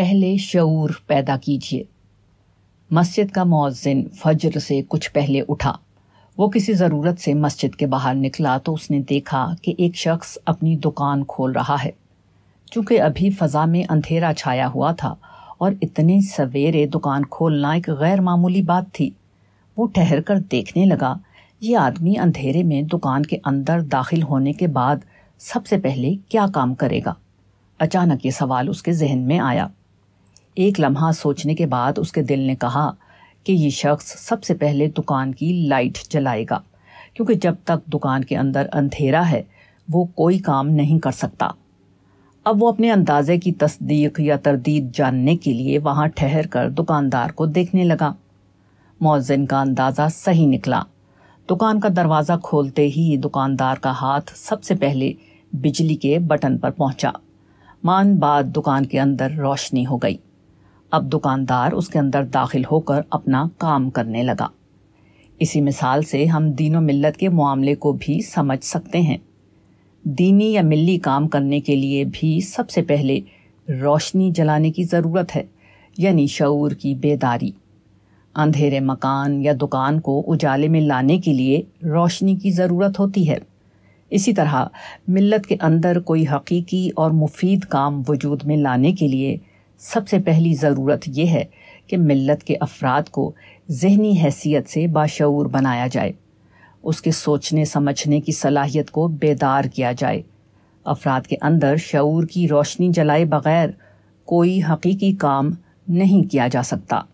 पहले शूर पैदा कीजिए मस्जिद का मौजिन फजर से कुछ पहले उठा वो किसी ज़रूरत से मस्जिद के बाहर निकला तो उसने देखा कि एक शख्स अपनी दुकान खोल रहा है चूँकि अभी फ़ज़ा में अंधेरा छाया हुआ था और इतने सवेरे दुकान खोलना एक गैर मामूली बात थी वो ठहर कर देखने लगा ये आदमी अंधेरे में दुकान के अंदर दाखिल होने के बाद सबसे पहले क्या काम करेगा अचानक ये सवाल उसके जहन में आया एक लम्हा सोचने के बाद उसके दिल ने कहा कि ये शख्स सबसे पहले दुकान की लाइट जलाएगा क्योंकि जब तक दुकान के अंदर अंधेरा है वो कोई काम नहीं कर सकता अब वो अपने अंदाजे की तस्दीक या तरदीद जानने के लिए वहाँ ठहर कर दुकानदार को देखने लगा मौजिन का अंदाज़ा सही निकला दुकान का दरवाज़ा खोलते ही दुकानदार का हाथ सबसे पहले बिजली के बटन पर पहुंचा मान बाद दुकान के अंदर रोशनी हो गई अब दुकानदार उसके अंदर दाखिल होकर अपना काम करने लगा इसी मिसाल से हम दीनों मिल्लत के मामले को भी समझ सकते हैं दीनी या मिली काम करने के लिए भी सबसे पहले रोशनी जलाने की ज़रूरत है यानी शूर की बेदारी अंधेरे मकान या दुकान को उजाले में लाने के लिए रोशनी की ज़रूरत होती है इसी तरह मिल्लत के अंदर कोई हकीकी और मुफीद काम वजूद में लाने के लिए सबसे पहली ज़रूरत यह है कि मिलत के अफराद को जहनी हैसियत से बाशूर बनाया जाए उसके सोचने समझने की सलाहियत को बेदार किया जाए अफराद के अंदर शूर की रोशनी जलाए बगैर कोई हकीकी काम नहीं किया जा सकता